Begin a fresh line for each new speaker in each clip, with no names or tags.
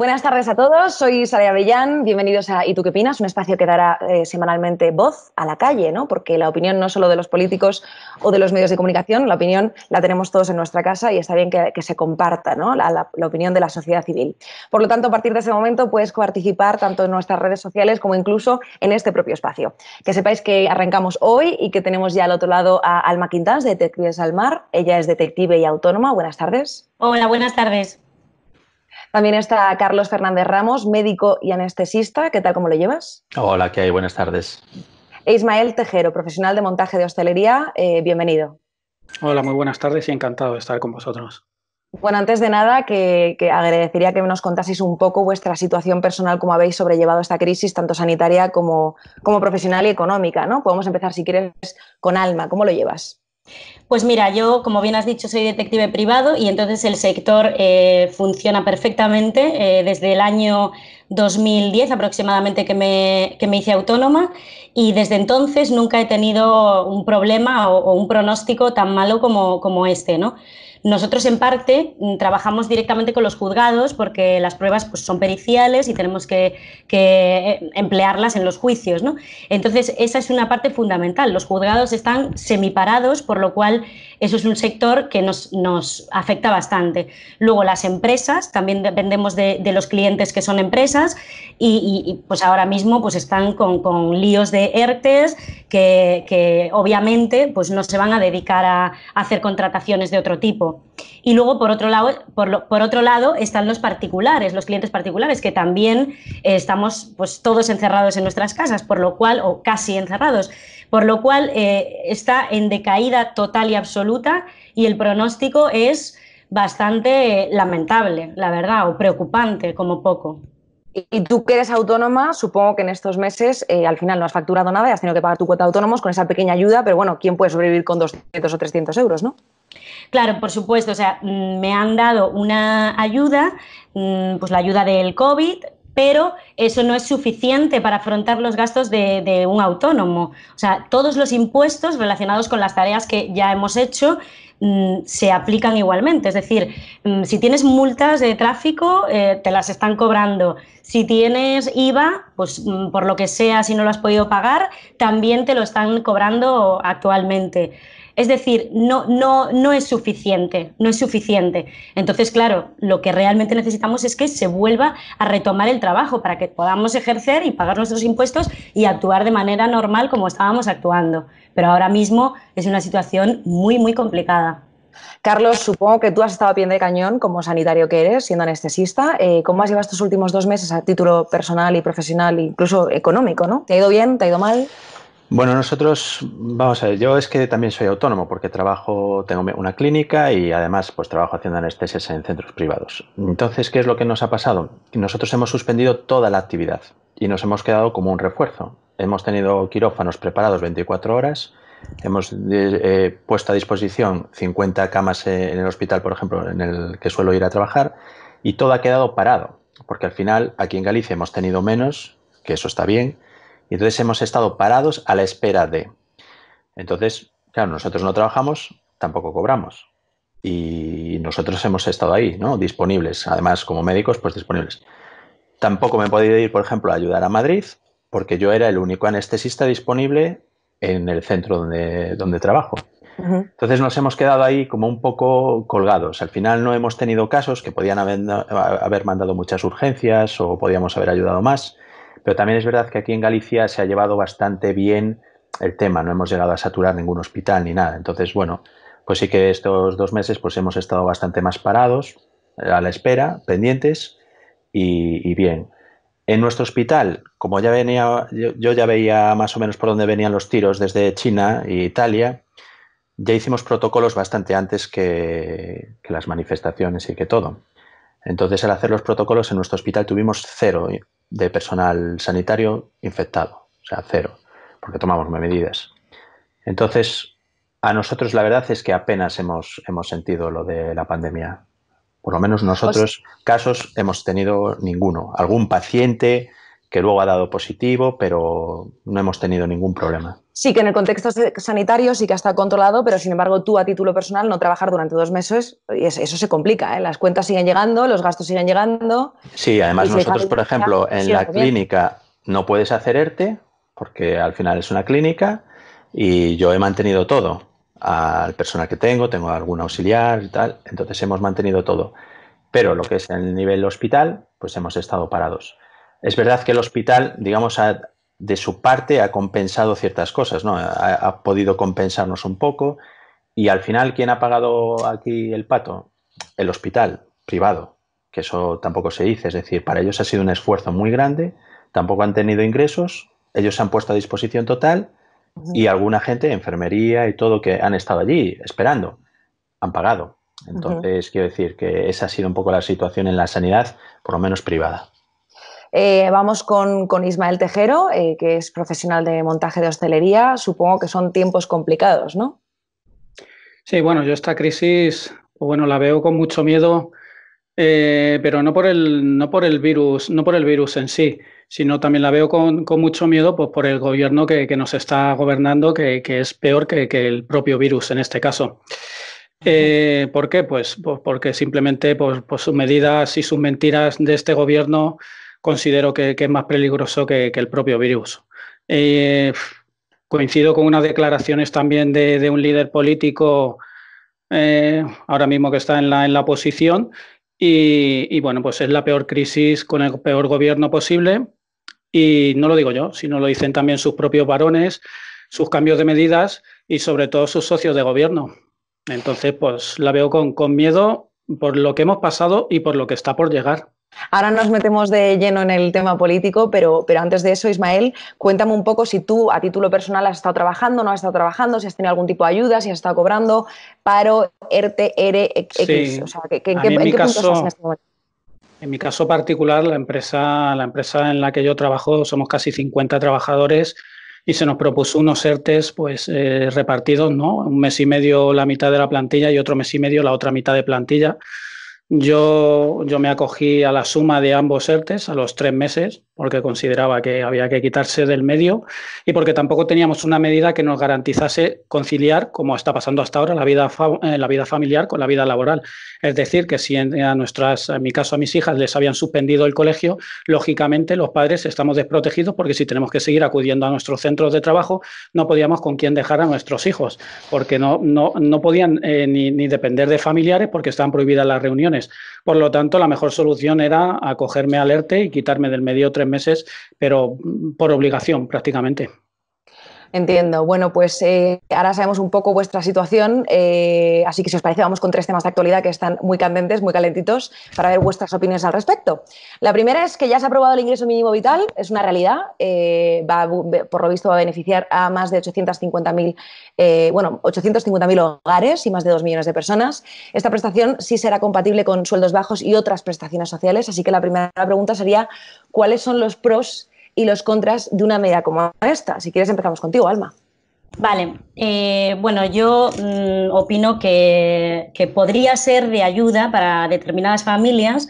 Buenas tardes a todos, soy Sadia Avellán, bienvenidos a ¿Y tú qué opinas? Un espacio que dará eh, semanalmente voz a la calle, ¿no? Porque la opinión no solo de los políticos o de los medios de comunicación, la opinión la tenemos todos en nuestra casa y está bien que, se comparta, La, opinión de la sociedad civil. Por lo tanto, a partir de ese momento puedes participar tanto en nuestras redes sociales como incluso en este propio espacio. Que sepáis que arrancamos hoy y que tenemos ya al otro lado a Alma Quintas, de Detectives al Mar. Ella es detective y autónoma. Buenas tardes.
Hola, buenas tardes.
También está Carlos Fernández Ramos, médico y anestesista. ¿Qué tal, cómo lo llevas?
Hola, ¿qué hay? Buenas tardes.
E Ismael Tejero, profesional de montaje de hostelería. Eh, bienvenido.
Hola, muy buenas tardes y encantado de estar con vosotros.
Bueno, antes de nada, que, agradecería que nos contaseis un poco vuestra situación personal, cómo habéis sobrellevado esta crisis, tanto sanitaria como, profesional y económica, ¿no? Podemos empezar, si quieres, con Alma. ¿Cómo lo llevas?
Pues mira, yo, como bien has dicho, soy detective privado y entonces el sector eh, funciona perfectamente eh, desde el año 2010 aproximadamente que me, que me, hice autónoma y desde entonces nunca he tenido un problema o, un pronóstico tan malo como, como este, ¿no? Nosotros, en parte, mm, trabajamos directamente con los juzgados porque las pruebas pues, son periciales y tenemos que, que eh, emplearlas en los juicios. ¿no? Entonces, esa es una parte fundamental. Los juzgados están semiparados, por lo cual eso es un sector que nos, afecta bastante. Luego las empresas, también dependemos de, los clientes que son empresas y, pues ahora mismo pues están con, líos de ERTES que, obviamente pues no se van a dedicar a, hacer contrataciones de otro tipo. Y luego por otro lado, por, otro lado están los particulares, los clientes particulares que también estamos pues todos encerrados en nuestras casas, por lo cual o casi encerrados por lo cual eh, está en decaída total y absoluta y el pronóstico es bastante lamentable, la verdad, o preocupante como poco.
Y tú que eres autónoma, supongo que en estos meses eh, al final no has facturado nada y has tenido que pagar tu cuota autónomos con esa pequeña ayuda, pero bueno, ¿quién puede sobrevivir con 200 o 300 euros, no?
Claro, por supuesto, o sea, mm, me han dado una ayuda, mm, pues la ayuda del COVID, pero eso no es suficiente para afrontar los gastos de, un autónomo. O sea, todos los impuestos relacionados con las tareas que ya hemos hecho mm, se aplican igualmente. Es decir, mm, si tienes multas de tráfico, eh, te las están cobrando. Si tienes IVA, pues mm, por lo que sea, si no lo has podido pagar, también te lo están cobrando actualmente. Es decir, no, no, no es suficiente, no es suficiente. Entonces, claro, lo que realmente necesitamos es que se vuelva a retomar el trabajo para que podamos ejercer y pagar nuestros impuestos y actuar de manera normal como estábamos actuando. Pero ahora mismo es una situación muy, muy complicada. Carlos, supongo que tú has estado a pie de cañón como sanitario que eres, siendo
anestesista. Eh, ¿Cómo has llevado estos últimos dos meses a título personal y profesional, incluso económico? ¿no? ¿Te ha ido bien? ¿Te ha ido mal?
Bueno, nosotros, vamos a ver, yo es que también soy autónomo porque trabajo, tengo una clínica y además pues trabajo haciendo anestesias en centros privados. Entonces, ¿qué es lo que nos ha pasado? Nosotros hemos suspendido toda la actividad y nos hemos quedado como un refuerzo. Hemos tenido quirófanos preparados 24 horas, hemos eh, eh, puesto a disposición 50 camas eh, en el hospital, por ejemplo, en el que suelo ir a trabajar y todo ha quedado parado porque al final aquí en Galicia hemos tenido menos, que eso está bien, y entonces hemos estado parados a la espera de. Entonces, claro, nosotros no trabajamos, tampoco cobramos. Y nosotros hemos estado ahí, ¿no? Disponibles. Además, como médicos, pues disponibles. Tampoco me he podido ir, por ejemplo, a ayudar a Madrid, porque yo era el único anestesista disponible en el centro donde, donde trabajo.
Entonces
nos hemos quedado ahí como un poco colgados. Al final no hemos tenido casos que podían haber, haber mandado muchas urgencias o podíamos haber ayudado más. Pero también es verdad que aquí en Galicia se ha llevado bastante bien el tema, no hemos llegado a saturar ningún hospital ni nada. Entonces, bueno, pues sí que estos dos meses pues hemos estado bastante más parados, eh, a la espera, pendientes y, bien. En nuestro hospital, como ya venía, yo, ya veía más o menos por dónde venían los tiros desde China e Italia, ya hicimos protocolos bastante antes que, que las manifestaciones y que todo. Entonces, al hacer los protocolos en nuestro hospital tuvimos cero de personal sanitario infectado, o sea, cero, porque tomamos medidas. Entonces, a nosotros la verdad es que apenas hemos, hemos sentido lo de la pandemia. Por lo menos nosotros pues casos hemos tenido ninguno. Algún paciente que luego ha dado positivo, pero no hemos tenido ningún problema.
Sí, que en el contexto sanitario sí que ha estado controlado, pero sin embargo tú a título personal no trabajar durante dos meses, y eso se complica, ¿eh? las cuentas siguen llegando, los gastos siguen llegando.
Sí, además nosotros, por ejemplo, en la clínica no puedes hacer porque al final es una clínica, y yo he mantenido todo, al personal que tengo, tengo algún auxiliar y tal, entonces hemos mantenido todo. Pero lo que es el nivel hospital, pues hemos estado parados. Es verdad que el hospital, digamos, de su parte ha compensado ciertas cosas, ¿no? Ha, podido compensarnos un poco y al final, ¿quién ha pagado aquí el pato? El hospital privado, que eso tampoco se dice, es decir, para ellos ha sido un esfuerzo muy grande, tampoco han tenido ingresos, ellos se han puesto a disposición total y alguna gente, enfermería y todo, que han estado allí esperando, han pagado. Entonces, quiero decir que esa ha sido un poco la situación en la sanidad, por lo menos privada.
Eh, vamos con, Ismael Tejero, eh, que es profesional de montaje de hostelería. Supongo que son tiempos complicados, ¿no?
Sí, bueno, yo esta crisis, pues bueno, la veo con mucho miedo, eh, pero no por el no por el virus, no por el virus en sí, sino también la veo con, mucho miedo, pues por el gobierno que, nos está gobernando, que, es peor que, el propio virus en este caso. ¿Por qué? Pues, pues porque simplemente por sus medidas y sus mentiras de este gobierno considero que, es más peligroso que, el propio virus. Eh, coincido con unas declaraciones también de, un líder político eh, ahora mismo que está en la, en la oposición y, bueno, pues es la peor crisis con el peor gobierno posible y no lo digo yo, sino lo dicen también sus propios varones, sus cambios de medidas y sobre todo sus socios de gobierno. Entonces, pues la veo con, con miedo por lo que hemos pasado y por lo que está por llegar.
Ahora nos metemos de lleno en el tema político, pero, antes de eso, Ismael, cuéntame un poco si tú a título personal has estado trabajando, no has estado trabajando, si has tenido algún tipo de ayuda, si has estado cobrando, paro, ERTE, ERE,
¿en mi caso particular, la empresa, la empresa en la que yo trabajo, somos casi 50 trabajadores y se nos propuso unos ERTES pues, eh, repartidos, ¿no? Un mes y medio la mitad de la plantilla y otro mes y medio la otra mitad de plantilla yo, yo me acogí a la suma de ambos ERTES a los tres meses porque consideraba que había que quitarse del medio y porque tampoco teníamos una medida que nos garantizase conciliar, como está pasando hasta ahora, la vida, eh, la vida familiar con la vida laboral. Es decir, que si eh, a nuestras, en mi caso a mis hijas les habían suspendido el colegio, lógicamente los padres estamos desprotegidos porque si tenemos que seguir acudiendo a nuestros centros de trabajo, no podíamos con quién dejar a nuestros hijos, porque no, no, podían eh, ni, ni depender de familiares porque estaban prohibidas las reuniones. Por lo tanto, la mejor solución era acogerme al y quitarme del medio tres meses, pero mm, por obligación prácticamente.
Entiendo. Bueno, pues eh, ahora sabemos un poco vuestra situación, eh, así que si os parece vamos con tres temas de actualidad que están muy candentes, muy calentitos, para ver vuestras opiniones al respecto. La primera es que ya se ha aprobado el ingreso mínimo vital, es una realidad, eh, va, por lo visto va a beneficiar a más de 850.000 bueno, 850.000 hogares y más de 2 millones de personas. Esta prestación sí será compatible con sueldos bajos y otras prestaciones sociales, así que la primera pregunta sería, ¿cuáles son los pros y los contras de una medida como esta. Si quieres empezamos contigo, Alma.
Vale, eh, bueno, yo mm, opino que, que podría ser de ayuda para determinadas familias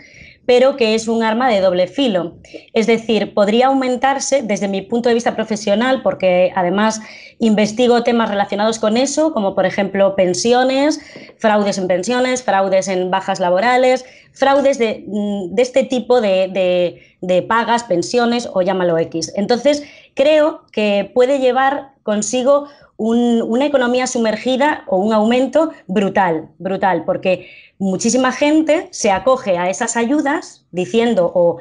pero que es un arma de doble filo. Es decir, podría aumentarse desde mi punto de vista profesional, porque además investigo temas relacionados con eso, como por ejemplo pensiones, fraudes en pensiones, fraudes en bajas laborales, fraudes de, mm, este tipo de, de pagas, pensiones o llámalo X. Entonces, creo que puede llevar consigo una economía sumergida o un aumento brutal, brutal, porque muchísima gente se acoge a esas ayudas diciendo o,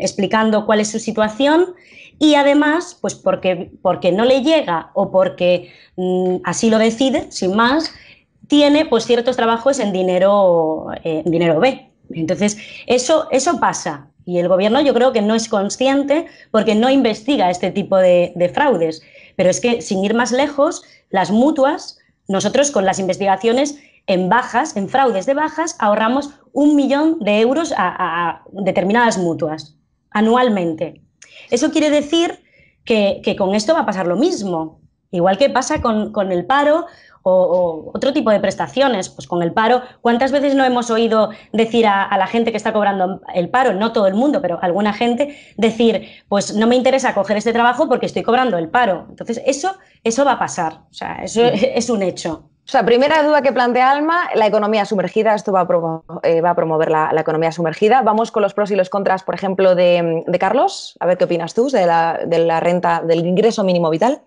explicando cuál es su situación y además, pues porque, no le llega o porque mm, así lo decide, sin más, tiene pues ciertos trabajos en dinero, eh, dinero B. Entonces, eso, pasa. Y el gobierno yo creo que no es consciente porque no investiga este tipo de fraudes. Pero es que, sin ir más lejos, las mutuas, nosotros con las investigaciones en bajas, en fraudes de bajas, ahorramos un millón de euros a, determinadas mutuas anualmente. Eso quiere decir que, con esto va a pasar lo mismo, igual que pasa con el paro o, otro tipo de prestaciones, pues con el paro, ¿cuántas veces no hemos oído decir a, la gente que está cobrando el paro, no todo el mundo, pero alguna gente, decir, pues no me interesa coger este trabajo porque estoy cobrando el paro? Entonces, eso, eso va a pasar, o sea, eso es un hecho.
O sea, primera duda que plantea Alma, la economía sumergida, esto va a, eh, promover la, economía sumergida. Vamos con los pros y los contras, por ejemplo, de, Carlos. A ver qué opinas tú de la renta, del ingreso mínimo vital.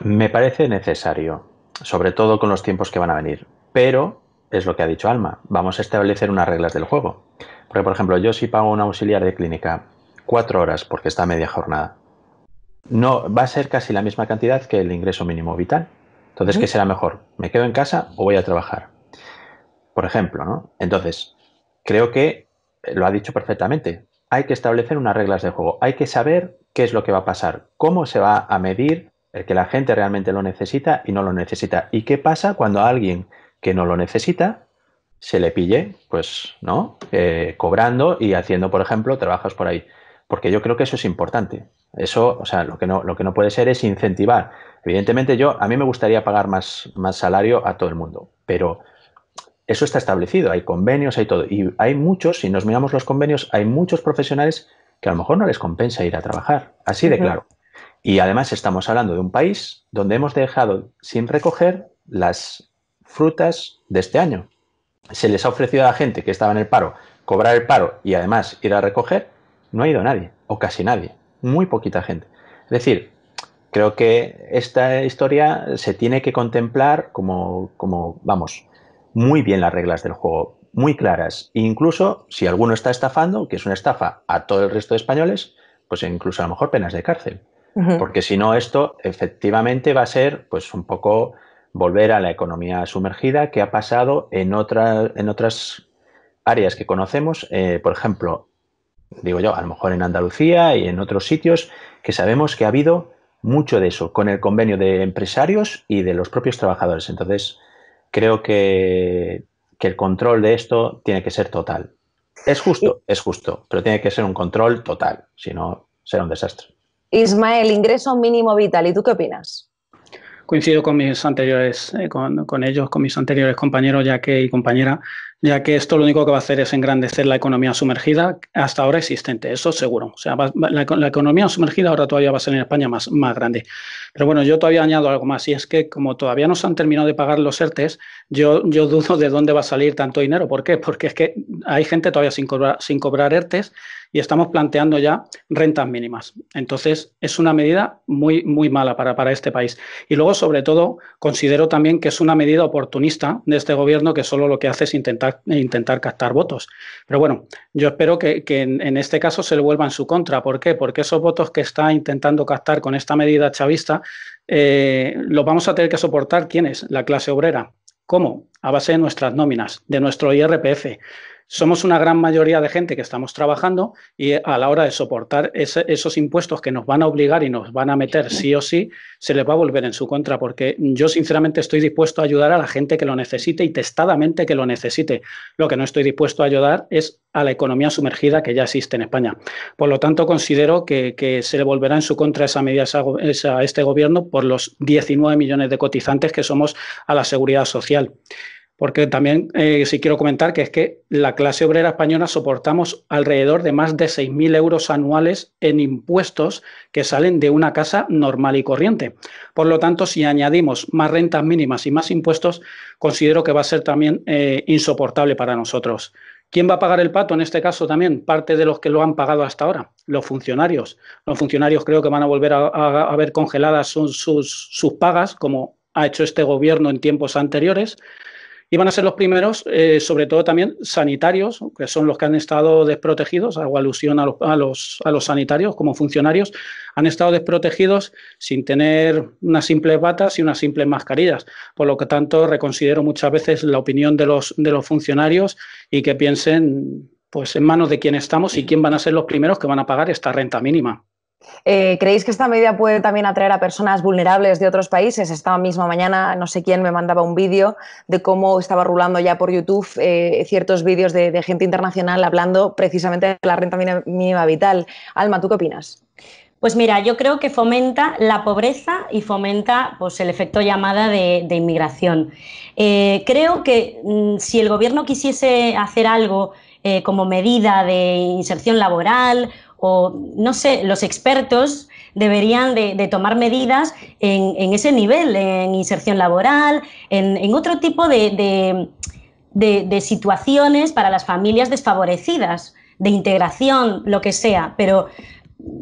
Me parece necesario sobre todo con los tiempos que van a venir. Pero es lo que ha dicho Alma, vamos a establecer unas reglas del juego. Porque, por ejemplo, yo si pago un auxiliar de clínica cuatro horas porque está media jornada, no va a ser casi la misma cantidad que el ingreso mínimo vital. Entonces, ¿qué será mejor? ¿Me quedo en casa o voy a trabajar? Por ejemplo, ¿no? Entonces, creo que lo ha dicho perfectamente. Hay que establecer unas reglas de juego. Hay que saber qué es lo que va a pasar, cómo se va a medir que la gente realmente lo necesita y no lo necesita. ¿Y qué pasa cuando a alguien que no lo necesita se le pille, pues, ¿no? Eh, cobrando y haciendo, por ejemplo, trabajos por ahí. Porque yo creo que eso es importante. Eso, o sea, lo que no, lo que no puede ser es incentivar. Evidentemente, yo, a mí me gustaría pagar más, más salario a todo el mundo, pero eso está establecido, hay convenios, hay todo. Y hay muchos, si nos miramos los convenios, hay muchos profesionales que a lo mejor no les compensa ir a trabajar, así de claro. Y además estamos hablando de un país donde hemos dejado sin recoger las frutas de este año. Se les ha ofrecido a la gente que estaba en el paro cobrar el paro y además ir a recoger. No ha ido nadie, o casi nadie, muy poquita gente. Es decir, creo que esta historia se tiene que contemplar como, como vamos, muy bien las reglas del juego, muy claras. E incluso si alguno está estafando, que es una estafa a todo el resto de españoles, pues incluso a lo mejor penas de cárcel porque si no esto efectivamente va a ser pues un poco volver a la economía sumergida que ha pasado en, otra, en otras áreas que conocemos, eh, por ejemplo, digo yo, a lo mejor en Andalucía y en otros sitios, que sabemos que ha habido mucho de eso con el convenio de empresarios y de los propios trabajadores. Entonces, creo que, que el control de esto tiene que ser total. Es justo, es justo, pero tiene que ser un control total, si no será un desastre.
Ismael, ingreso mínimo vital, ¿y tú qué opinas?
Coincido con mis anteriores, eh, ellos, con mis anteriores compañeros, ya que y compañera, ya que esto lo único que va a hacer es engrandecer la economía sumergida hasta ahora existente, eso seguro. O sea, la, economía sumergida ahora todavía va a ser en España más, más grande. Pero bueno, yo todavía añado algo más, y es que como todavía no se han terminado de pagar los ERTES, yo, yo dudo de dónde va a salir tanto dinero. ¿Por qué? Porque es que hay gente todavía sin cobrar, sin cobrar ERTES y estamos planteando ya rentas mínimas. Entonces, es una medida muy, muy mala para, para este país. Y luego, sobre todo, considero también que es una medida oportunista de este gobierno que solo lo que hace es intentar e intentar captar votos. Pero bueno, yo espero que, en, este caso se le vuelva en su contra. ¿Por qué? Porque esos votos que está intentando captar con esta medida chavista eh, los vamos a tener que soportar quiénes? La clase obrera. ¿Cómo? A base de nuestras nóminas, de nuestro IRPF somos una gran mayoría de gente que estamos trabajando y a la hora de soportar esos impuestos que nos van a obligar y nos van a meter sí o sí, se les va a volver en su contra, porque yo sinceramente estoy dispuesto a ayudar a la gente que lo necesite y testadamente que lo necesite. Lo que no estoy dispuesto a ayudar es a la economía sumergida que ya existe en España. Por lo tanto, considero que, que se le volverá en su contra esa medida a este gobierno por los 19 millones de cotizantes que somos a la seguridad social porque también eh, sí quiero comentar que es que la clase obrera española soportamos alrededor de más de 6.000 euros anuales en impuestos que salen de una casa normal y corriente. Por lo tanto, si añadimos más rentas mínimas y más impuestos, considero que va a ser también eh, insoportable para nosotros. ¿Quién va a pagar el pato en este caso también? Parte de los que lo han pagado hasta ahora, los funcionarios. Los funcionarios creo que van a volver a, ver congeladas sus, sus pagas, como ha hecho este gobierno en tiempos anteriores. Y van a ser los primeros, eh, sobre todo también sanitarios, que son los que han estado desprotegidos, hago alusión a los, a, los, a los sanitarios como funcionarios, han estado desprotegidos sin tener unas simples batas y unas simples mascarillas. Por lo que tanto, reconsidero muchas veces la opinión de los, de los funcionarios y que piensen pues en manos de quién estamos y quién van a ser los primeros que van a pagar esta renta mínima.
Eh, ¿Creéis que esta medida puede también atraer a personas vulnerables de otros países? Esta misma mañana, no sé quién me mandaba un vídeo de cómo estaba rulando ya por YouTube eh, ciertos vídeos de, gente internacional hablando
precisamente de la renta mínima vital. Alma, ¿tú qué opinas? Pues mira, yo creo que fomenta la pobreza y fomenta pues, el efecto llamada de, inmigración. Eh, creo que mm, si el gobierno quisiese hacer algo como medida de inserción laboral o no sé, los expertos deberían de, tomar medidas en, ese nivel, en inserción laboral, en, otro tipo de, situaciones para las familias desfavorecidas, de integración, lo que sea. Pero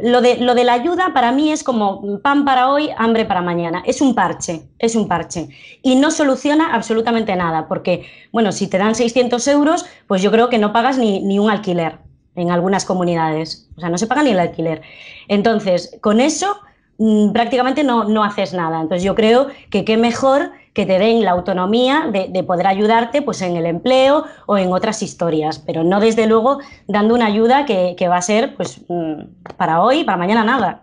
lo de, la ayuda para mí es como pan para hoy, hambre para mañana. Es un parche, es un parche. Y no soluciona absolutamente nada, porque, bueno, si te dan 600 euros, pues yo creo que no pagas ni un alquiler en algunas comunidades. O sea, no se paga ni el alquiler. Entonces, con eso mm, prácticamente no, no haces nada. Entonces, yo creo que qué mejor que te den la autonomía de, poder ayudarte pues, en el empleo o en otras historias, pero no desde luego dando una ayuda que, va a ser pues, mm, para hoy, para mañana nada.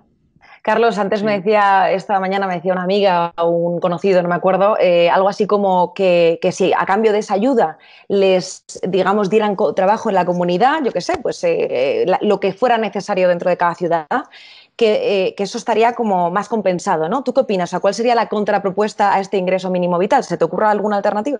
Carlos, antes me
decía, esta mañana me decía una amiga o un conocido, no me acuerdo, eh, algo así como que, si a cambio de esa ayuda les, digamos, dieran trabajo en la comunidad, yo qué sé, pues eh, lo que fuera necesario dentro de cada ciudad, eh, que, eso estaría como más compensado, ¿no? ¿Tú qué opinas? ¿Cuál sería la contrapropuesta a este ingreso mínimo vital? ¿Se te ocurra alguna alternativa?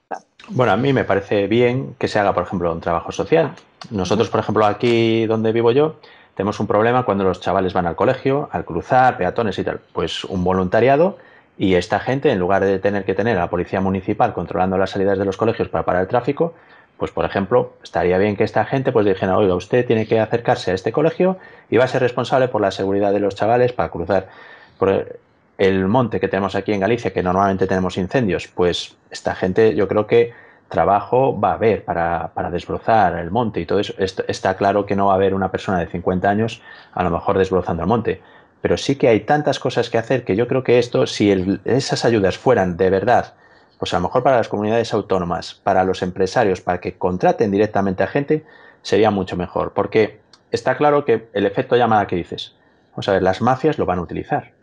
Bueno, a mí me parece bien que se haga, por ejemplo, un trabajo social. Nosotros, por ejemplo, aquí donde vivo yo, tenemos un problema cuando los chavales van al colegio, al cruzar, peatones y tal. Pues un voluntariado y esta gente, en lugar de tener que tener a la policía municipal controlando las salidas de los colegios para parar el tráfico, pues por ejemplo, estaría bien que esta gente pues dijera, oiga, usted tiene que acercarse a este colegio y va a ser responsable por la seguridad de los chavales para cruzar. Por el monte que tenemos aquí en Galicia, que normalmente tenemos incendios, pues esta gente yo creo que trabajo va a haber para, para, desbrozar el monte y todo eso. está claro que no va a haber una persona de 50 años a lo mejor desbrozando el monte, pero sí que hay tantas cosas que hacer que yo creo que esto, si esas ayudas fueran de verdad, pues a lo mejor para las comunidades autónomas, para los empresarios, para que contraten directamente a gente, sería mucho mejor, porque está claro que el efecto llamada que dices, vamos a ver, las mafias lo van a utilizar,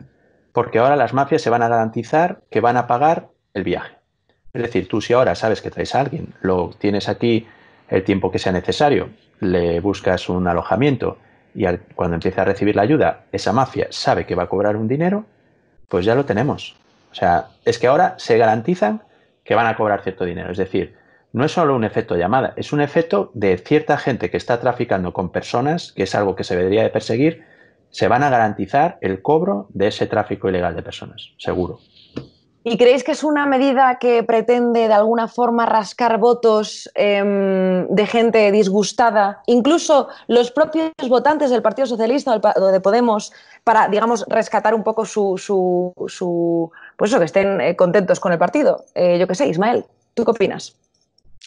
porque ahora las mafias se van a garantizar que van a pagar el viaje es decir, tú si ahora sabes que traes a alguien, lo tienes aquí el tiempo que sea necesario, le buscas un alojamiento y cuando empieza a recibir la ayuda, esa mafia sabe que va a cobrar un dinero, pues ya lo tenemos. O sea, es que ahora se garantizan que van a cobrar cierto dinero. Es decir, no es solo un efecto llamada, es un efecto de cierta gente que está traficando con personas, que es algo que se debería de perseguir, se van a garantizar el cobro de ese tráfico ilegal de personas, seguro.
¿Y creéis que es una medida que pretende de alguna forma rascar votos em, de gente disgustada? Incluso los propios votantes del Partido Socialista o de Podemos, para, digamos, rescatar un poco su. su, su pues eso, que estén eh, contentos con el partido. Eh, yo qué sé, Ismael, ¿tú qué opinas?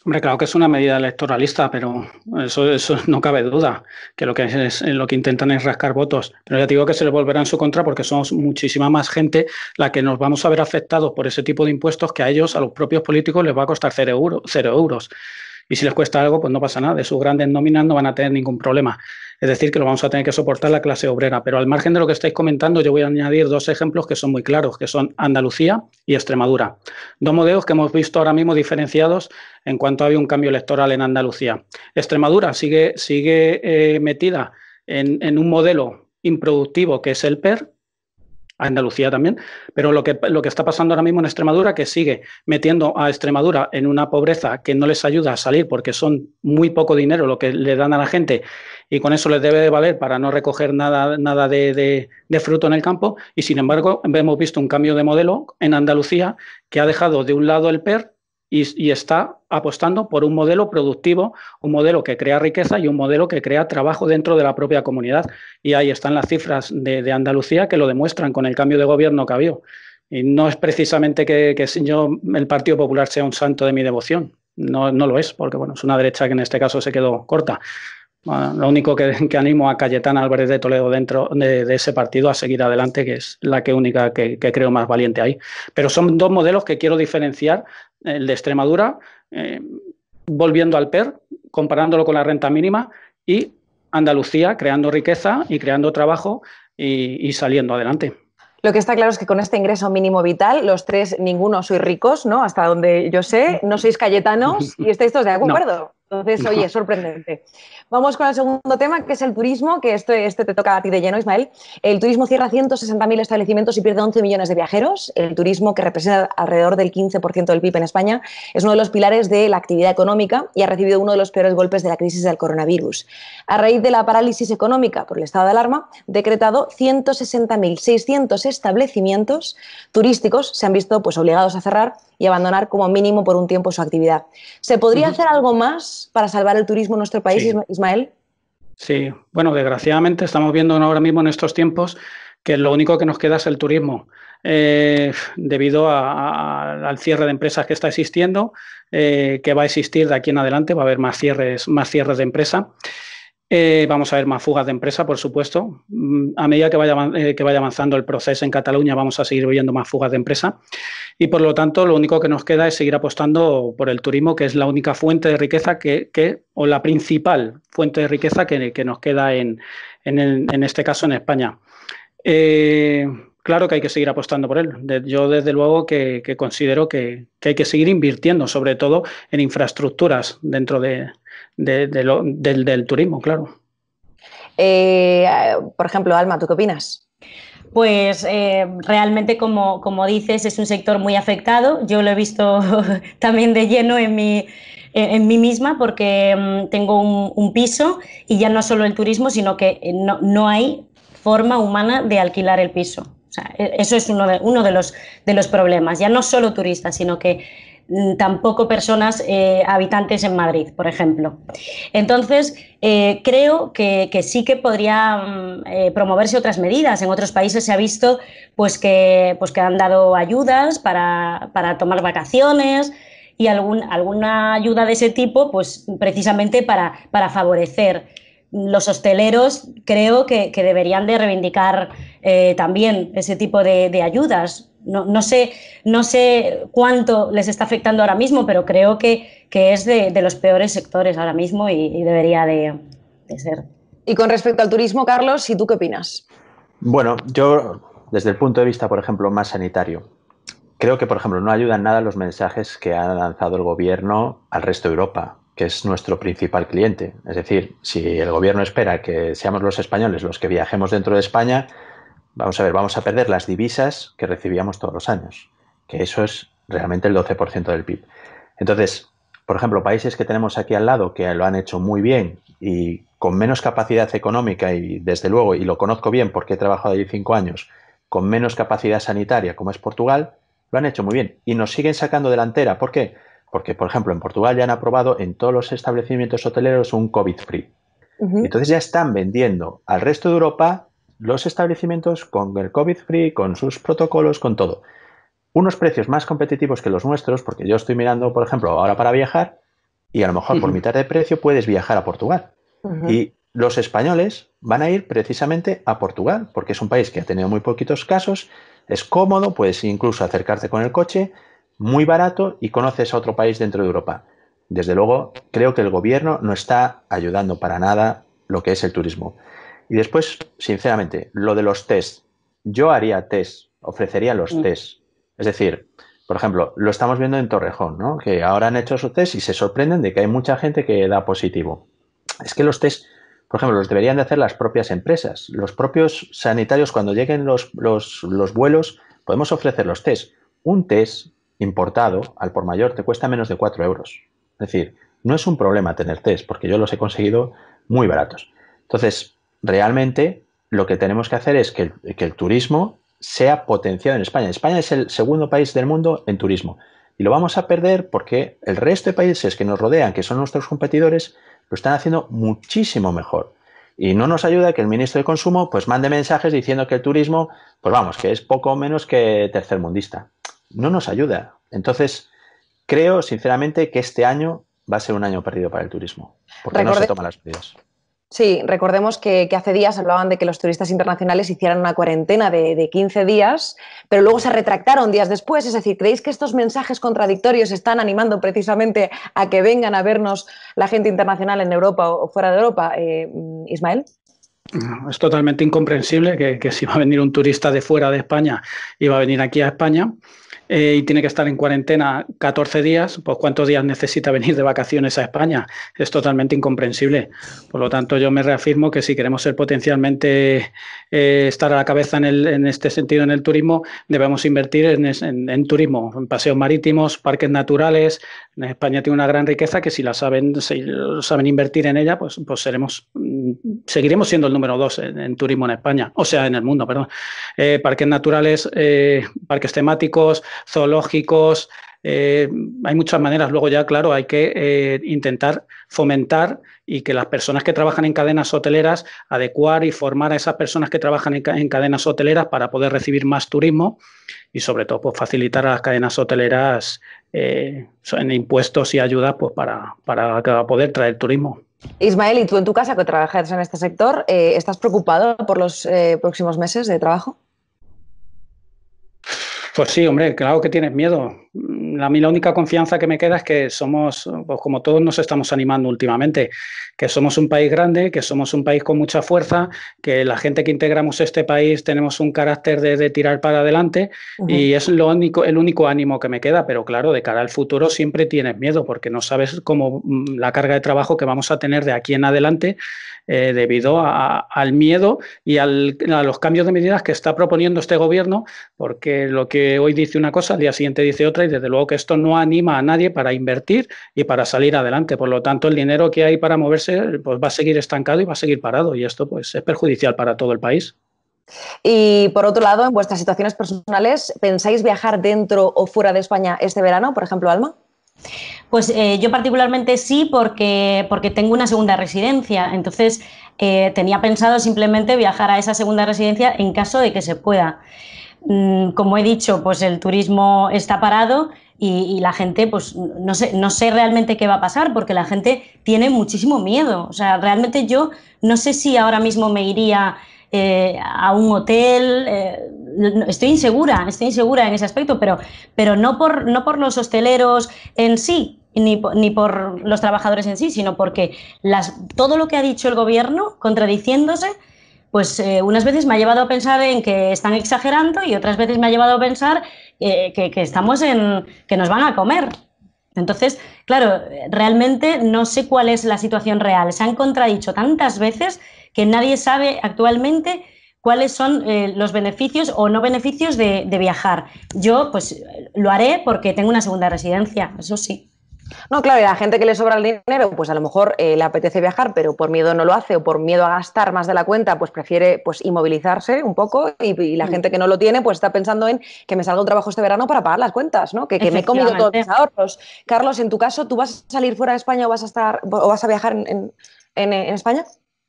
Hombre, claro que es una medida electoralista, pero eso, eso no cabe duda, que lo que, lo que intentan es rascar votos. Pero ya digo que se les volverá en su contra porque somos muchísima más gente la que nos vamos a ver afectados por ese tipo de impuestos que a ellos, a los propios políticos, les va a costar cero, cero euros. Y si les cuesta algo, pues no pasa nada. De sus grandes nóminas no van a tener ningún problema. Es decir, que lo vamos a tener que soportar la clase obrera. Pero al margen de lo que estáis comentando, yo voy a añadir dos ejemplos que son muy claros, que son Andalucía y Extremadura. Dos modelos que hemos visto ahora mismo diferenciados en cuanto había un cambio electoral en Andalucía. Extremadura sigue, eh, metida en un modelo improductivo que es el PER, a Andalucía también, pero lo que, lo que está pasando ahora mismo en Extremadura, que sigue metiendo a Extremadura en una pobreza que no les ayuda a salir porque son muy poco dinero lo que le dan a la gente y con eso les debe de valer para no recoger nada, nada de, de fruto en el campo. Y sin embargo, hemos visto un cambio de modelo en Andalucía que ha dejado de un lado el PER y, está apostando por un modelo productivo, un modelo que crea riqueza y un modelo que crea trabajo dentro de la propia comunidad. Y ahí están las cifras de, Andalucía que lo demuestran con el cambio de gobierno que ha habido. Y no es precisamente que, yo, el Partido Popular sea un santo de mi devoción. No, no lo es, porque bueno, es una derecha que en este caso se quedó corta lo único que, animo a Cayetana Álvarez de Toledo dentro de, ese partido a seguir adelante, que es la que única que, creo más valiente ahí. Pero son dos modelos que quiero diferenciar, el de Extremadura, eh, volviendo al PER, comparándolo con la renta mínima, y Andalucía, creando riqueza y creando trabajo y, saliendo adelante.
Lo que está claro es que con este ingreso mínimo vital, los tres, ninguno sois ricos, ¿no? Hasta donde yo sé, no sois cayetanos y estáis todos de acuerdo. Entonces, oye, sorprendente. Vamos con el segundo tema, que es el turismo, que este, este te toca a ti de lleno, Ismael. El turismo cierra 160.000 establecimientos y pierde 11 millones de viajeros. El turismo, que representa alrededor del 15% del PIB en España, es uno de los pilares de la actividad económica y ha recibido uno de los peores golpes de la crisis del coronavirus. A raíz de la parálisis económica por el estado de alarma, decretado 160.600 establecimientos turísticos se han visto pues, obligados a cerrar y abandonar como mínimo por un tiempo su actividad. ¿Se podría hacer algo más para salvar el turismo en nuestro país, Ismael?
Sí, bueno, desgraciadamente estamos viendo ahora mismo en estos tiempos que lo único que nos queda es el turismo. Eh, debido al cierre de empresas que está existiendo, eh, que va a existir de aquí en adelante, va a haber más cierres, más cierres de empresas eh, vamos a ver más fugas de empresa, por supuesto. Mm, a medida eh, que vaya, avanzando el proceso en Cataluña, vamos a seguir viendo más fugas de empresa. Y por lo tanto, lo único que nos queda es seguir apostando por el turismo, que es la única fuente de riqueza que, o la principal fuente de riqueza que, nos queda en, este caso en España. Eh, claro que hay que seguir apostando por él. Yo desde luego que, considero que, hay que seguir invirtiendo, sobre todo en infraestructuras dentro de, del, turismo, claro.
Eh, por ejemplo, Alma, ¿tú qué opinas?
Pues eh, realmente, como, dices, es un sector muy afectado. Yo lo he visto también de lleno en mi, en, mí misma porque mm, tengo un, piso y ya no solo el turismo, sino que no, hay forma humana de alquilar el piso. E, eso es uno de, uno de, los, de los problemas, ya no solo turistas, sino que Mm, tampoco personas eh, habitantes en Madrid, por ejemplo. Entonces, eh, creo que, sí que podrían mm, eh, promoverse otras medidas. En otros países se ha visto pues, que, pues, que han dado ayudas para, tomar vacaciones y alguna ayuda de ese tipo, pues precisamente para, favorecer. Los hosteleros creo que, deberían de reivindicar también ese tipo de ayudas no, sé, no sé cuánto les está afectando ahora mismo, pero creo que, es de, los peores sectores ahora mismo y, debería de, de, ser. Y con respecto al turismo, Carlos, ¿y tú qué opinas?
Bueno, yo desde el punto de vista, por ejemplo, más sanitario, creo que, por ejemplo, no ayudan nada los mensajes que ha lanzado el gobierno al resto de Europa que es nuestro principal cliente. Es decir, si el gobierno espera que seamos los españoles los que viajemos dentro de España, vamos a ver, vamos a perder las divisas que recibíamos todos los años, que eso es realmente el 12% del PIB. Entonces, por ejemplo, países que tenemos aquí al lado que lo han hecho muy bien y con menos capacidad económica y desde luego, y lo conozco bien porque he trabajado allí cinco años, con menos capacidad sanitaria como es Portugal, lo han hecho muy bien y nos siguen sacando delantera. ¿Por qué? Porque, por ejemplo, en Portugal ya han aprobado en todos los establecimientos hoteleros un COVID-free. Entonces ya están vendiendo al resto de Europa los establecimientos con el COVID free, con sus protocolos, con todo. Unos precios más competitivos que los nuestros, porque yo estoy mirando, por ejemplo, ahora para viajar y a lo mejor por mitad de precio puedes viajar a Portugal. Y los españoles van a ir precisamente a Portugal, porque es un país que ha tenido muy poquitos casos, es cómodo, puedes incluso acercarte con el coche, muy barato y conoces a otro país dentro de Europa. Desde luego, creo que el gobierno no está ayudando para nada lo que es el turismo. Y después, sinceramente, lo de los test. Yo haría test, ofrecería los mm. test. Es decir, por ejemplo, lo estamos viendo en Torrejón, ¿no? que ahora han hecho su test y se sorprenden de que hay mucha gente que da positivo. Es que los test, por ejemplo, los deberían de hacer las propias empresas. Los propios sanitarios, cuando lleguen los, los vuelos, podemos ofrecer los test. Un test importado al por mayor te cuesta menos de 4 euros. Es decir, no es un problema tener test, porque yo los he conseguido muy baratos. Entonces, realmente lo que tenemos que hacer es que el, turismo sea potenciado en España. España es el segundo país del mundo en turismo. Y lo vamos a perder porque el resto de países que nos rodean, que son nuestros competidores, lo están haciendo muchísimo mejor. Y no nos ayuda que el ministro de Consumo pues mande mensajes diciendo que el turismo, pues vamos, que es poco menos que tercermundista. No nos ayuda. Entonces, creo sinceramente que este año va a ser un año perdido para el turismo, porque no se toman las medidas.
Sí, recordemos que, hace días hablaban de que los turistas internacionales hicieran una cuarentena de, 15 días, pero luego se retractaron días después. Es decir, ¿creéis que estos mensajes contradictorios están animando precisamente a que vengan a vernos la gente internacional en Europa o fuera de Europa, eh, Ismael?
Es totalmente incomprensible que, si va a venir un turista de fuera de España iba a venir aquí a España, eh, y tiene que estar en cuarentena 14 días, pues ¿cuántos días necesita venir de vacaciones a España? Es totalmente incomprensible. Por lo tanto, yo me reafirmo que si queremos ser potencialmente, eh, estar a la cabeza en, el, en, este sentido en el turismo, debemos invertir en, en, turismo, en paseos marítimos, parques naturales. España tiene una gran riqueza que si la saben, saben invertir en ella, pues, pues seremos seguiremos siendo el número dos en, turismo en España, o sea, en el mundo, perdón. Eh, parques naturales, eh, parques temáticos, zoológicos, eh, hay muchas maneras. Luego ya, claro, hay que intentar fomentar y que las personas que trabajan en cadenas hoteleras, adecuar y formar a esas personas que trabajan en, cadenas hoteleras para poder recibir más turismo y sobre todo pues, facilitar a las cadenas hoteleras en impuestos y ayudas pues, para, para poder traer turismo.
Ismael, y tú en tu casa que trabajas en este sector, eh, ¿estás preocupado por los eh, próximos meses de trabajo?
Pues sí, hombre, claro que tienes miedo, a mí la única confianza que me queda es que somos, pues como todos nos estamos animando últimamente, que somos un país grande, que somos un país con mucha fuerza, que la gente que integramos este país tenemos un carácter de, tirar para adelante y es lo único, el único ánimo que me queda, pero claro, de cara al futuro siempre tienes miedo porque no sabes cómo mm, la carga de trabajo que vamos a tener de aquí en adelante eh, debido al miedo y al, a los cambios de medidas que está proponiendo este gobierno, porque lo que hoy dice una cosa, al día siguiente dice otra y desde luego que esto no anima a nadie para invertir y para salir adelante. Por lo tanto, el dinero que hay para moverse pues, va a seguir estancado y va a seguir parado y esto pues, es perjudicial para todo el país.
Y por otro lado, en vuestras situaciones personales, ¿pensáis viajar dentro o fuera de España este verano, por ejemplo, Alma?
Pues eh, yo particularmente sí, porque, porque tengo una segunda residencia. Entonces, eh, tenía pensado simplemente viajar a esa segunda residencia en caso de que se pueda. Mm, como he dicho, pues el turismo está parado y, la gente, pues no sé, realmente qué va a pasar porque la gente tiene muchísimo miedo. O sea, realmente yo no sé si ahora mismo me iría eh, a un hotel. Eh, estoy insegura, estoy insegura en ese aspecto, pero, pero no, por, no por los hosteleros en sí, ni, ni, por los trabajadores en sí, sino porque todo lo que ha dicho el gobierno, contradiciéndose, pues eh, unas veces me ha llevado a pensar en que están exagerando y otras veces me ha llevado a pensar eh, que, estamos en que nos van a comer. Entonces, claro, realmente no sé cuál es la situación real. Se han contradicho tantas veces que nadie sabe actualmente cuáles son eh, los beneficios o no beneficios de, de viajar. Yo, pues, lo haré porque tengo una segunda residencia, eso sí.
No, claro, y la gente que le sobra el dinero, pues a lo mejor eh, le apetece viajar, pero por miedo no lo hace o por miedo a gastar más de la cuenta, pues prefiere pues inmovilizarse un poco y, la mm. gente que no lo tiene, pues está pensando en que me salga un trabajo este verano para pagar las cuentas, ¿no? Que, me he comido todos mis ahorros. Carlos, en tu caso, ¿tú vas a salir fuera de España o vas a estar o vas a viajar en, España?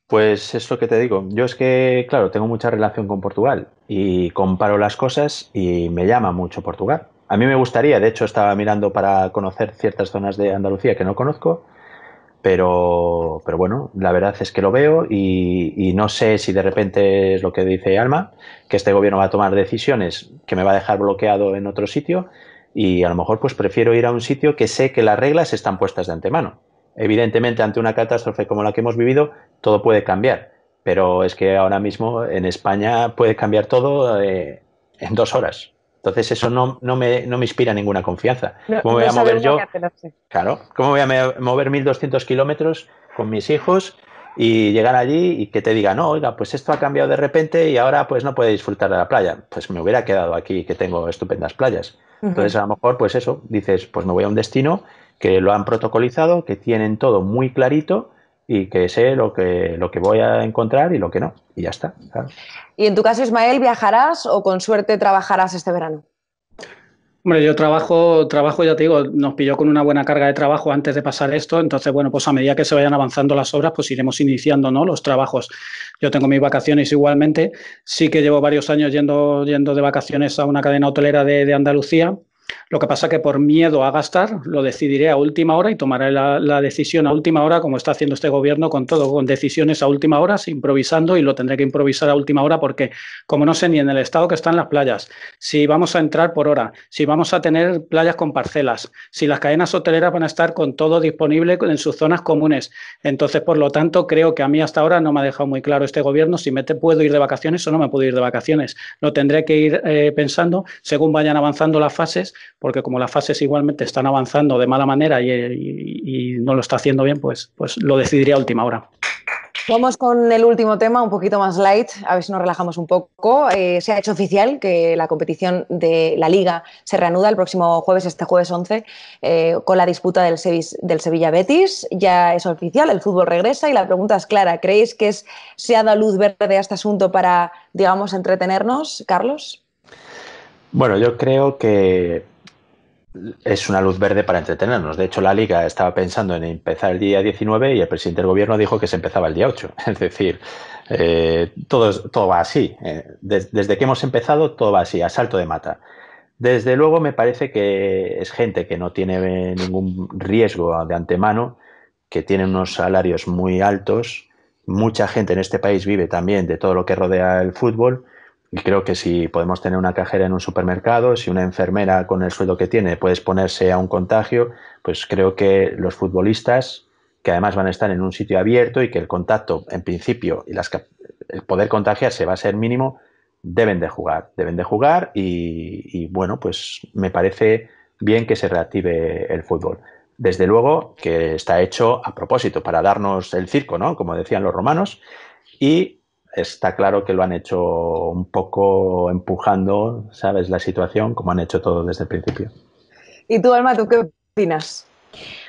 Pues eso lo que te digo. Yo es que, claro, tengo mucha relación con Portugal y comparo las cosas y me llama mucho Portugal. A mí me gustaría, de hecho estaba mirando para conocer ciertas zonas de Andalucía que no conozco, pero, bueno, la verdad es que lo veo y, no sé si de repente es lo que dice Alma, que este gobierno va a tomar decisiones que me va a dejar bloqueado en otro sitio y a lo mejor pues prefiero ir a un sitio que sé que las reglas están puestas de antemano. Evidentemente, ante una catástrofe como la que hemos vivido, todo puede cambiar, pero es que ahora mismo en España puede cambiar todo eh, en dos horas. Entonces eso no, no, me, inspira ninguna confianza. ¿Cómo voy a mover yo? Claro, ¿cómo voy a mover 1.200 kilómetros con mis hijos y llegar allí y que te diga, no, oiga, pues esto ha cambiado de repente y ahora pues no puede disfrutar de la playa. Pues me hubiera quedado aquí que tengo estupendas playas. Entonces a lo mejor pues eso, dices, pues me voy a un destino que lo han protocolizado, que tienen todo muy clarito y que sé lo que, lo que voy a
encontrar y lo que no, y ya está.
¿Y en tu caso, Ismael, viajarás o con suerte trabajarás este verano?
Hombre, yo trabajo, trabajo, ya te digo, nos pilló con una buena carga de trabajo antes de pasar esto, entonces, bueno, pues a medida que se vayan avanzando las obras, pues iremos iniciando, ¿no? Los trabajos. Yo tengo mis vacaciones igualmente, sí que llevo varios años yendo, yendo de vacaciones a una cadena hotelera de, de Andalucía, lo que pasa que por miedo a gastar lo decidiré a última hora y tomaré la, decisión a última hora, como está haciendo este gobierno con todo, con decisiones a última hora, improvisando y lo tendré que improvisar a última hora porque, como no sé ni en el estado que están las playas, si vamos a entrar por hora, si vamos a tener playas con parcelas, si las cadenas hoteleras van a estar con todo disponible en sus zonas comunes. Entonces, por lo tanto, creo que a mí hasta ahora no me ha dejado muy claro este gobierno si me puedo ir de vacaciones o no me puedo ir de vacaciones. Lo tendré que ir eh, pensando según vayan avanzando las fases porque como las fases igualmente están avanzando de mala manera y, no lo está haciendo bien, pues, pues lo decidiría a última hora.
Vamos con el último tema, un poquito más light, a ver si nos relajamos un poco. Eh, se ha hecho oficial que la competición de la Liga se reanuda el próximo jueves, este jueves 11, eh, con la disputa del, Sevilla Betis. Ya es oficial, el fútbol regresa y la pregunta es clara. ¿Creéis que se ha dado luz verde a este asunto para, digamos, entretenernos, Carlos?
Bueno, yo creo que es una luz verde para entretenernos. De hecho, la liga estaba pensando en empezar el día 19 y el presidente del gobierno dijo que se empezaba el día 8. Es decir, eh, todo, todo, va así. Desde, eh, desde que hemos empezado, todo va así, a salto de mata. Desde luego me parece que es gente que no tiene ningún riesgo de antemano, que tiene unos salarios muy altos. Mucha gente en este país vive también de todo lo que rodea el fútbol y creo que si podemos tener una cajera en un supermercado, si una enfermera con el sueldo que tiene puede exponerse a un contagio, pues creo que los futbolistas, que además van a estar en un sitio abierto y que el contacto, en principio, y las, el poder contagiarse va a ser mínimo, deben de jugar. Deben de jugar y, bueno, pues me parece bien que se reactive el fútbol desde luego que está hecho a propósito, para darnos el circo, ¿no? Como decían los romanos, y está claro que lo han hecho un poco empujando, ¿sabes? La situación, como han hecho todo desde el principio.
¿Y tú, Alma, tú qué opinas?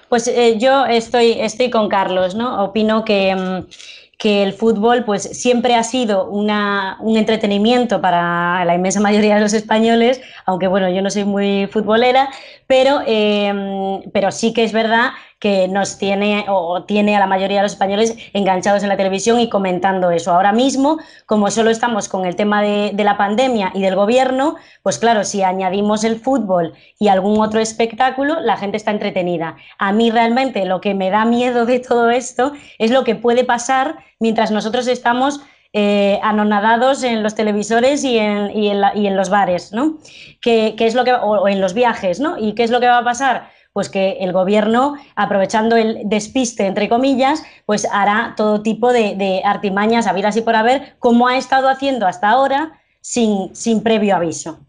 Pues eh, yo estoy, estoy con Carlos, ¿no? Opino que... Mm, el fútbol pues siempre ha sido un entretenimiento para la inmensa mayoría de los españoles, aunque bueno, yo no soy muy futbolera, pero, eh, mm, pero sí que es verdad que nos tiene o tiene a la mayoría de los españoles enganchados en la televisión y comentando eso. Ahora mismo, como solo estamos con el tema de, la pandemia y del gobierno, pues claro, si añadimos el fútbol y algún otro espectáculo, la gente está entretenida. A mí realmente lo que me da miedo de todo esto es lo que puede pasar mientras nosotros estamos eh, anonadados en los televisores y en, los bares, ¿no? ¿Qué, es lo que, o en los viajes, ¿no? ¿Y qué es lo que va a pasar? pues que el gobierno, aprovechando el despiste, entre comillas, pues hará todo tipo de, artimañas a ver y por haber, como ha estado haciendo hasta ahora, sin previo aviso.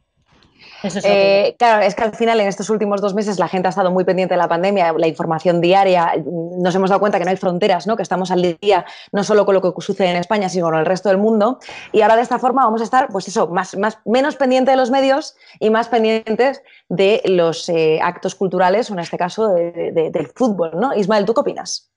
Eh,
claro, es que al final en estos últimos dos meses la gente ha estado muy pendiente de la pandemia, la información diaria, nos hemos dado cuenta que no hay fronteras, ¿no? que estamos al día no solo con lo que sucede en España, sino con el resto del mundo. Y ahora de esta forma vamos a estar, pues eso, más, más, menos pendiente de los medios y más pendientes de los eh, actos culturales, o en este caso del fútbol. ¿no? Ismael, ¿tú qué opinas?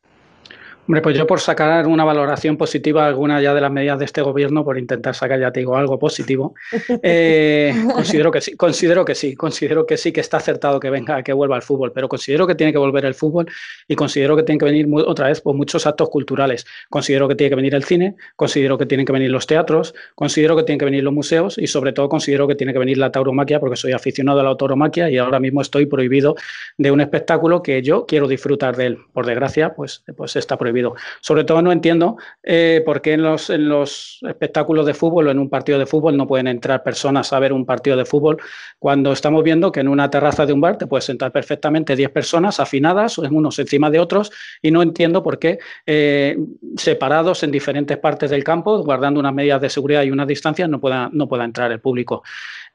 Hombre, pues yo por sacar una valoración positiva alguna ya de las medidas de este gobierno, por intentar sacar, ya te digo, algo positivo, eh, considero que sí, considero que sí, considero que sí que está acertado que venga, que vuelva el fútbol, pero considero que tiene que volver el fútbol y considero que tiene que venir otra vez por pues muchos actos culturales. Considero que tiene que venir el cine, considero que tienen que venir los teatros, considero que tienen que venir los museos y sobre todo considero que tiene que venir la tauromaquia porque soy aficionado a la tauromaquia y ahora mismo estoy prohibido de un espectáculo que yo quiero disfrutar de él. Por desgracia, pues, pues está prohibido sobre todo no entiendo eh, por qué en los, en los espectáculos de fútbol o en un partido de fútbol no pueden entrar personas a ver un partido de fútbol cuando estamos viendo que en una terraza de un bar te puedes sentar perfectamente 10 personas afinadas, unos encima de otros, y no entiendo por qué eh, separados en diferentes partes del campo, guardando unas medidas de seguridad y unas distancias, no pueda, no pueda entrar el público.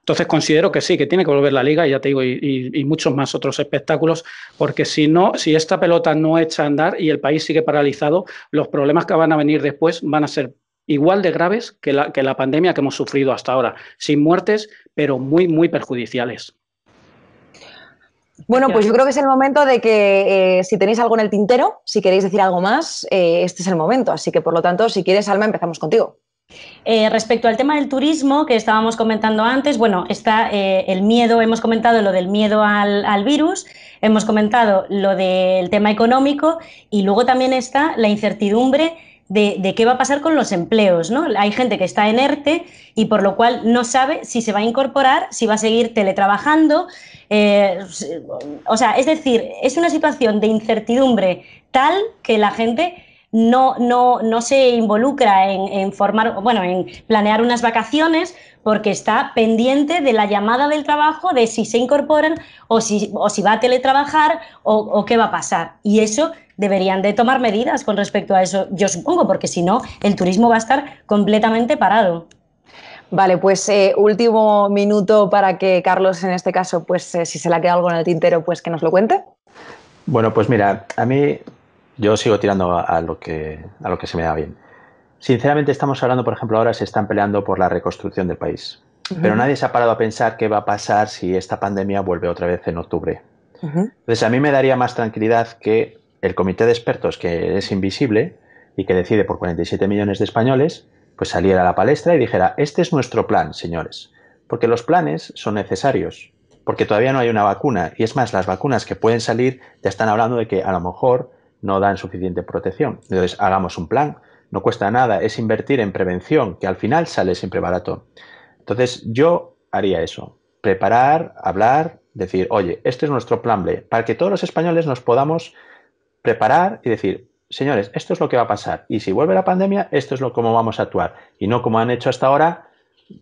Entonces considero que sí, que tiene que volver la liga, y ya te digo, y, muchos más otros espectáculos, porque si no, si esta pelota no echa a andar y el país sigue paralizado, los problemas que van a venir después van a ser igual de graves que la, que la pandemia que hemos sufrido hasta ahora, sin muertes, pero muy, muy perjudiciales.
Bueno, pues yo creo que es el momento de que eh, si tenéis algo en el tintero, si queréis decir algo más, eh, este es el momento. Así que, por lo tanto, si quieres, Alma, empezamos contigo.
Eh, respecto al tema del turismo que estábamos comentando antes, bueno, está eh, el miedo, hemos comentado lo del miedo al, virus, hemos comentado lo del tema económico y luego también está la incertidumbre de, qué va a pasar con los empleos, ¿no? Hay gente que está en ERTE y por lo cual no sabe si se va a incorporar, si va a seguir teletrabajando. Eh, o sea, es decir, es una situación de incertidumbre tal que la gente no, no, se involucra en, formar, bueno, en planear unas vacaciones porque está pendiente de la llamada del trabajo, de si se incorporan o si, o si va a teletrabajar o, qué va a pasar. Y eso deberían de tomar medidas con respecto a eso, yo supongo, porque si no, el turismo va a estar completamente parado. Vale, pues eh, último minuto
para que Carlos, en este caso, pues eh, si se le ha quedado algo en el tintero, pues que nos lo cuente.
Bueno, pues mira, a mí yo sigo tirando a, lo que, a lo que se me da bien. Sinceramente estamos hablando, por ejemplo, ahora se están peleando por la reconstrucción del país. Pero nadie se ha parado a pensar qué va a pasar si esta pandemia vuelve otra vez en octubre.
Entonces
a mí me daría más tranquilidad que el comité de expertos, que es invisible y que decide por 47 millones de españoles, pues saliera a la palestra y dijera, este es nuestro plan, señores. Porque los planes son necesarios, porque todavía no hay una vacuna. Y es más, las vacunas que pueden salir ya están hablando de que a lo mejor no dan suficiente protección. Entonces, hagamos un plan, no cuesta nada, es invertir en prevención, que al final sale siempre barato. Entonces, yo haría eso, preparar, hablar, decir, oye, este es nuestro plan B, para que todos los españoles nos podamos preparar y decir, señores, esto es lo que va a pasar, y si vuelve la pandemia, esto es lo cómo vamos a actuar, y no como han hecho hasta ahora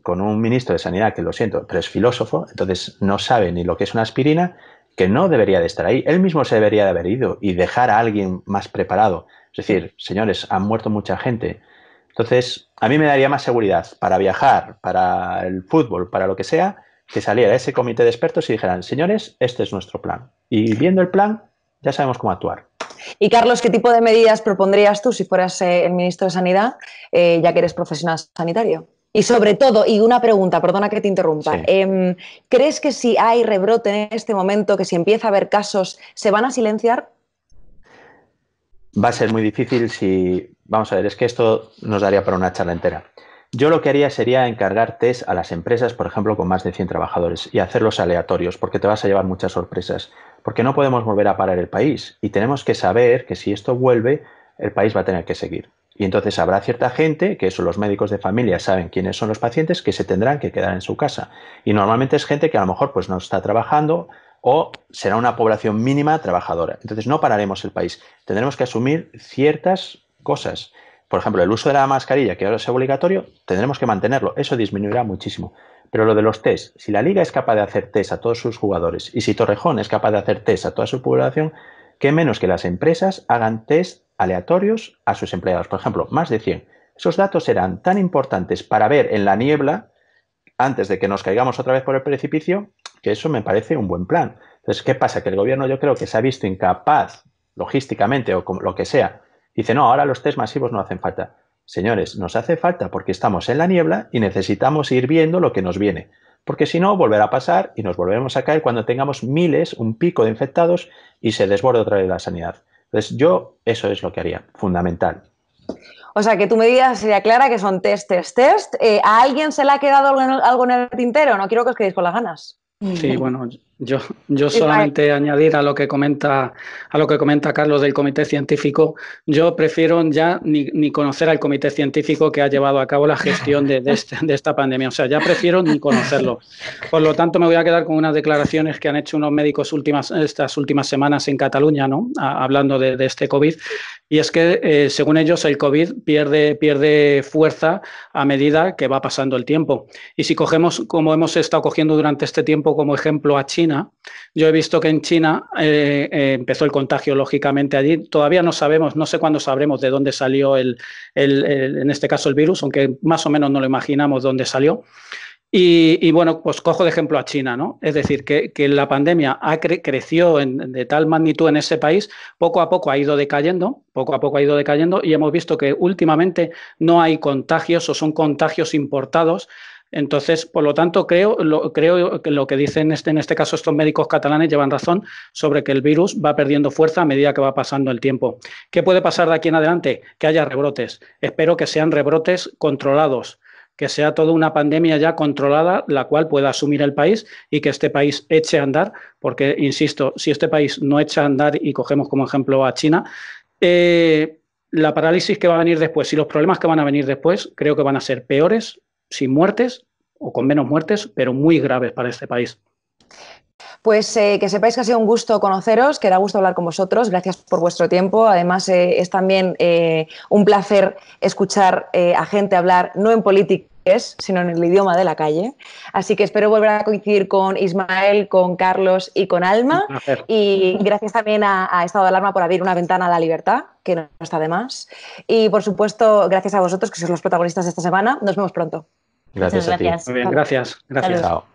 con un ministro de Sanidad que lo siento, pero es filósofo, entonces no sabe ni lo que es una aspirina, que no debería de estar ahí. Él mismo se debería de haber ido y dejar a alguien más preparado. Es decir, señores, han muerto mucha gente. Entonces, a mí me daría más seguridad para viajar, para el fútbol, para lo que sea, que saliera ese comité de expertos y dijeran, señores, este es nuestro plan. Y viendo el plan, ya sabemos cómo actuar.
Y Carlos, ¿qué tipo de medidas propondrías tú si fueras eh, el ministro de Sanidad, eh, ya que eres profesional sanitario? Y sobre todo, y una pregunta, perdona que te interrumpa, em, ¿crees que si hay rebrote en este momento, que si empieza a haber casos, se van a silenciar?
Va a ser muy difícil si, vamos a ver, es que esto nos daría para una charla entera. Yo lo que haría sería encargar test a las empresas, por ejemplo, con más de 100 trabajadores y hacerlos aleatorios, porque te vas a llevar muchas sorpresas, porque no podemos volver a parar el país y tenemos que saber que si esto vuelve, el país va a tener que seguir. Y entonces habrá cierta gente, que eso los médicos de familia saben quiénes son los pacientes, que se tendrán que quedar en su casa. Y normalmente es gente que a lo mejor pues, no está trabajando o será una población mínima trabajadora. Entonces no pararemos el país. Tendremos que asumir ciertas cosas. Por ejemplo, el uso de la mascarilla, que ahora es obligatorio, tendremos que mantenerlo. Eso disminuirá muchísimo. Pero lo de los test, si la liga es capaz de hacer test a todos sus jugadores y si Torrejón es capaz de hacer test a toda su población, qué menos que las empresas hagan test aleatorios a sus empleados, por ejemplo, más de 100. Esos datos eran tan importantes para ver en la niebla, antes de que nos caigamos otra vez por el precipicio, que eso me parece un buen plan. Entonces, ¿qué pasa? Que el gobierno yo creo que se ha visto incapaz, logísticamente o lo que sea, dice, no, ahora los test masivos no hacen falta. Señores, nos hace falta porque estamos en la niebla y necesitamos ir viendo lo que nos viene. Porque si no, volverá a pasar y nos volveremos a caer cuando tengamos miles, un pico de infectados y se desborde otra vez la sanidad. Entonces, yo eso es lo que haría, fundamental.
O sea, que tu medida sería clara que son test, test, test. Eh, ¿A alguien se le ha quedado algo en, el, tintero? No quiero que os quedéis con las ganas.
Sí, bueno, yo, solamente añadir a lo que comenta a lo que comenta Carlos del comité científico, yo prefiero ya ni, ni conocer al comité científico que ha llevado a cabo la gestión de, este, esta pandemia. O sea, ya prefiero ni conocerlo. Por lo tanto, me voy a quedar con unas declaraciones que han hecho unos médicos últimas, estas últimas semanas en Cataluña, ¿no? hablando de, este COVID. Y es que, eh, según ellos, el COVID pierde, pierde fuerza a medida que va pasando el tiempo. Y si cogemos, como hemos estado cogiendo durante este tiempo como ejemplo a China, yo he visto que en China eh, eh, empezó el contagio, lógicamente, allí. Todavía no sabemos, no sé cuándo sabremos de dónde salió en este caso, el virus, aunque más o menos no lo imaginamos dónde salió. Y, bueno, pues cojo de ejemplo a China, ¿no? Es decir, que, la pandemia ha creció de tal magnitud en ese país, poco a poco ha ido decayendo, poco a poco ha ido decayendo y hemos visto que últimamente no hay contagios o son contagios importados entonces, por lo tanto, creo, creo que lo que dicen este, en este caso estos médicos catalanes llevan razón sobre que el virus va perdiendo fuerza a medida que va pasando el tiempo. ¿Qué puede pasar de aquí en adelante? Que haya rebrotes. Espero que sean rebrotes controlados que sea toda una pandemia ya controlada, la cual pueda asumir el país y que este país eche a andar, porque, insisto, si este país no echa a andar y cogemos como ejemplo a China, eh, la parálisis que va a venir después y los problemas que van a venir después creo que van a ser peores sin muertes o con menos muertes, pero muy graves para este país.
Pues eh, que sepáis que ha sido un gusto conoceros, que da gusto hablar con vosotros. Gracias por vuestro tiempo. Además, eh, es también eh, un placer escuchar a gente hablar, no en políticas, sino en el idioma de la calle. Así que espero volver a coincidir con Ismael, con Carlos y con Alma. Y gracias también a, Estado de Alarma por abrir una ventana a la libertad, que no está de más. Y por supuesto, gracias a vosotros, que sois los protagonistas de esta semana. Nos vemos pronto.
Gracias, A ti. Muy bien, gracias. Gracias. Chao.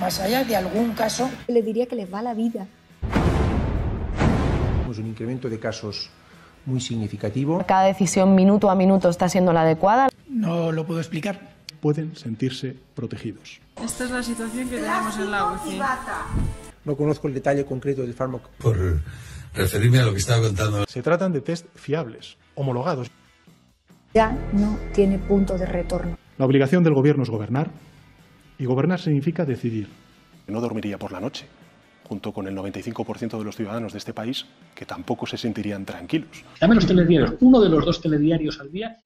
más allá de algún caso. Le diría que les va la vida.
Es un incremento de casos muy significativo.
Cada decisión minuto a minuto está siendo la adecuada.
No lo puedo explicar. Pueden sentirse protegidos. Esta es la situación que tenemos en la UCI. No conozco el detalle concreto del fármaco. Por referirme a lo que estaba contando. Se tratan de test fiables, homologados.
Ya no tiene punto de retorno.
La obligación del gobierno es gobernar y gobernar significa decidir. No dormiría por la noche, junto con el 95% de los ciudadanos de este país que tampoco se sentirían tranquilos. Dame los telediarios, uno
de los dos telediarios al día.